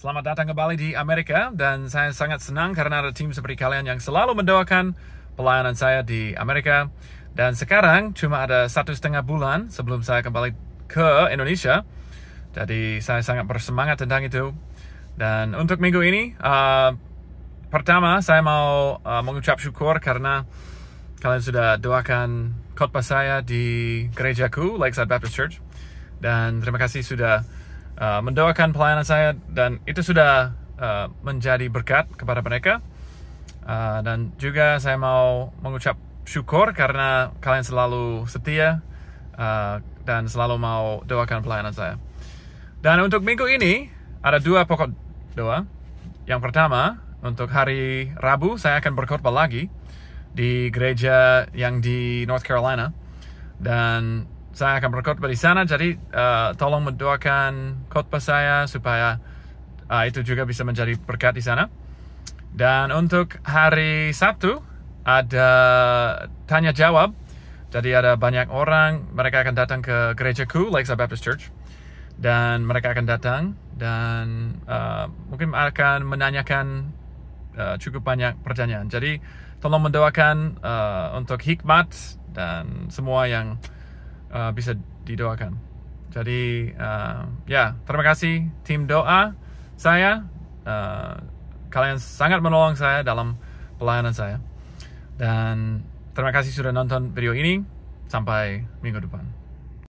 Selamat datang kembali di Amerika dan saya sangat senang karena ada tim seperti kalian yang selalu mendoakan pelayanan saya di Amerika. Dan sekarang cuma ada satu setengah bulan sebelum saya kembali ke Indonesia. Jadi saya sangat bersemangat tentang itu. Dan untuk minggu ini, uh, pertama saya mau uh, mengucap syukur karena kalian sudah doakan khotbah saya di gerejaku, Lakeside Baptist Church. Dan terima kasih sudah Uh, mendoakan pelayanan saya dan itu sudah uh, menjadi berkat kepada mereka uh, dan juga saya mau mengucap syukur karena kalian selalu setia uh, dan selalu mau doakan pelayanan saya dan untuk minggu ini ada dua pokok doa yang pertama untuk hari Rabu saya akan berkorban lagi di gereja yang di North Carolina dan saya akan berkhotbah di sana jadi uh, tolong mendoakan khotbah saya supaya uh, itu juga bisa menjadi berkat di sana dan untuk hari Sabtu ada tanya jawab jadi ada banyak orang mereka akan datang ke gerejaku Lakeside Baptist Church dan mereka akan datang dan uh, mungkin akan menanyakan uh, cukup banyak pertanyaan jadi tolong mendoakan uh, untuk hikmat dan semua yang Uh, bisa didoakan. Jadi uh, ya terima kasih tim doa saya. Uh, kalian sangat menolong saya dalam pelayanan saya. Dan terima kasih sudah nonton video ini. Sampai minggu depan.